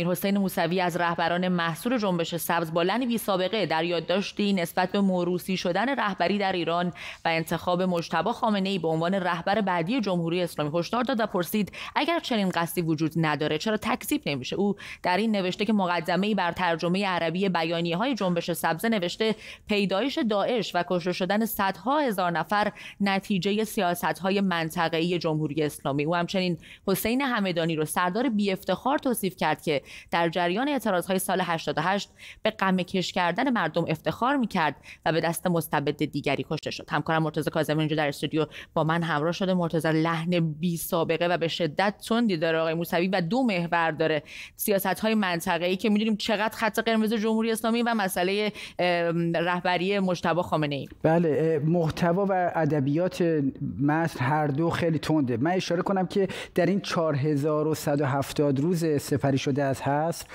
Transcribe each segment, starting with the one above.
حسین موسوی از رهبران محصول جنبش سبز با لنی بی سابقه در یادداشتی نسبت به موروسی شدن رهبری در ایران و انتخاب مجتبی خامنه ای به عنوان رهبر بعدی جمهوری اسلامی هشدار داد و پرسید اگر چنین قصدی وجود نداره چرا تکذیب نمیشه او در این نوشته که مقدمه ای بر ترجمه عربی بیانیه های جنبش سبز نوشته پیدایش داعش و کشته شدن صدها هزار نفر نتیجه سیاست های منطقه‌ای جمهوری اسلامی او همچنین حسین همدانی رو سردار بی توصیف کرد که در جریان اعتراضهای سال 88 به غم کش کردن مردم افتخار میکرد و به دست مستبد دیگری کشته شد همکارم مرتضی کاظمی اینجا در استودیو با من همراه شده مرتضی لحن بی سابقه و به شدت تندی داره آقای موسوی و دو محور داره سیاست های منطقه ای که میدونیم چقدر خط قرمز جمهوری اسلامی و مسئله رهبری مجتبی خامنه ای بله محتوا و ادبیات متن هر دو خیلی تنده من اشاره کنم که در این 4170 روز سپری شده از هست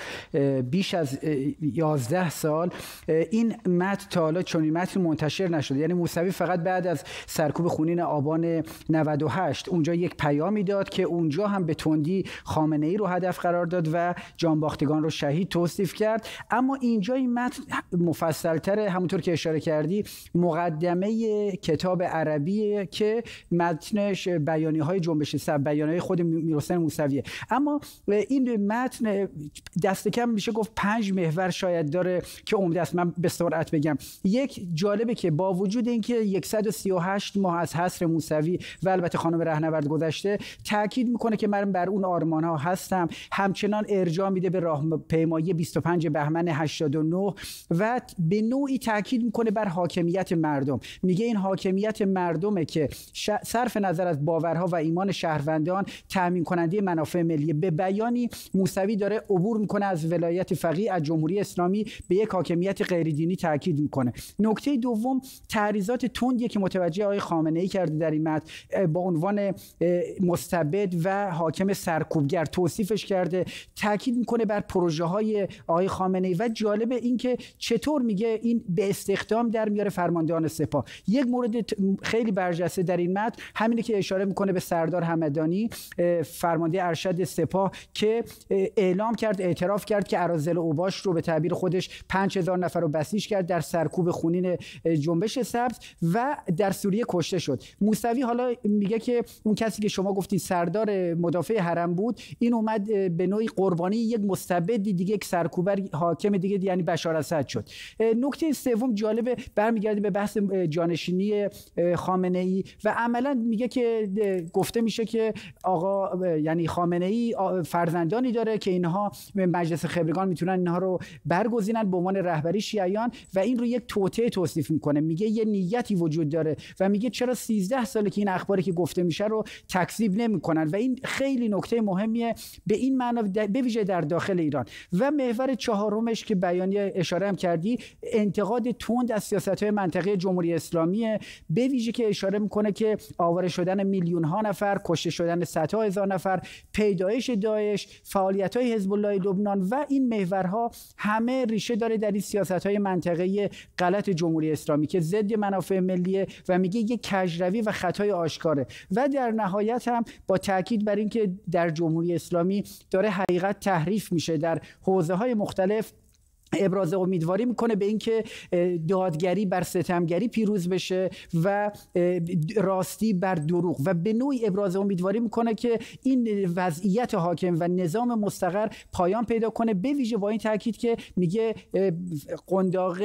بیش از یازده سال این متن تا حالا چنین متن منتشر نشده یعنی موسوی فقط بعد از سرکوب خونین آبان 98 اونجا یک پیامی داد که اونجا هم به تندی خامنه ای رو هدف قرار داد و جانباختگان رو شهید توصیف کرد اما اینجا این متن تره همونطور که اشاره کردی مقدمه کتاب عربی که متنش بیانی های جنبش سب بیانی های خود میرسن موسویه اما این متن دست کم میشه گفت پنج محور شاید داره که عمده است من به سرعت بگم یک جالبه که با وجود اینکه 138 ماه از حصر موسوی و البته خانم رهنورد گذشته تاکید میکنه که من بر اون آرمان ها هستم همچنان ارجاع میده به راه پیمایی 25 بهمن 89 و به نوعی تاکید میکنه بر حاکمیت مردم میگه این حاکمیت مردمه که صرف نظر از باورها و ایمان شهروندان تامین کننده منافع ملی به بیانی موسوی داره عبور میکنه از ولایت فقیه از جمهوری اسلامی به یک حاکمیت غیردینی تاکید میکنه نکته دوم تعریضات تندیه که متوجه آقای خامنه ای کرده در این متن با عنوان مستبد و حاکم سرکوبگر توصیفش کرده تاکید میکنه بر پروژه های آقای خامنه ای و جالب اینکه چطور میگه این به استخدام در میاره فرماندهان سپاه یک مورد خیلی برجسته در این متن همینه که اشاره میکنه به سردار همدانی فرمانده ارشد سپاه که اعلام اعلام کرد اعتراف کرد که ارازل اوباش رو به تعبیر خودش 5000 نفر رو بسیج کرد در سرکوب خونین جنبش سبز و در سوریه کشته شد موسوی حالا میگه که اون کسی که شما گفتین سردار مدافع حرم بود این اومد به نوعی قربانی یک مستبد دیگه یک سرکوبر حاکم دیگه یعنی بشار اسد شد نکته سوم جالبه برمیگرده به بحث جانشینی خامنه ای و عملا میگه که گفته میشه که آقا یعنی خامنه ای فرزندانی داره که این اینها مجلس خبرگان میتونن اینها رو برگزینن به عنوان رهبری شیعیان و این رو یک توطعه توصیف میکنه میگه یه نیتی وجود داره و میگه چرا 13 ساله که این اخباری که گفته میشه رو تکذیب نمیکنن و این خیلی نکته مهمیه به این معنا به ویژه در داخل ایران و محور چهارمش که بیانیه اشاره هم کردی انتقاد تند از سیاست های منطقه جمهوری اسلامی به ویژه که اشاره میکنه که آواره شدن میلیون ها نفر کشته شدن صدها هزار نفر پیدایش داعش فعالیت های حزب الله لبنان و این محورها همه ریشه داره در این سیاست های منطقه غلط جمهوری اسلامی که ضد منافع ملیه و میگه یک کجروی و خطای آشکاره و در نهایت هم با تاکید بر اینکه در جمهوری اسلامی داره حقیقت تحریف میشه در حوزه های مختلف ابراز امیدواری میکنه به اینکه دادگری بر ستمگری پیروز بشه و راستی بر دروغ و به نوعی ابراز امیدواری میکنه که این وضعیت حاکم و نظام مستقر پایان پیدا کنه به ویژه با این تاکید که میگه قنداق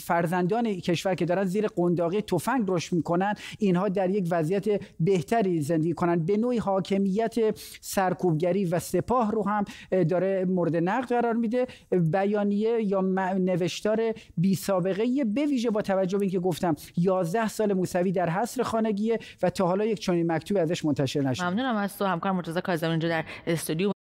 فرزندان کشور که دارن زیر قنداقه تفنگ رشد میکنن اینها در یک وضعیت بهتری زندگی کنن به نوعی حاکمیت سرکوبگری و سپاه رو هم داره مورد نقد قرار میده بیانیه یا نوشتار بی سابقه به ویژه با توجه به اینکه گفتم 11 سال موسوی در حصر خانگیه و تا حالا یک چنین مکتوب ازش منتشر نشده ممنونم از تو همکار مرتضی کاظمی اینجا در استودیو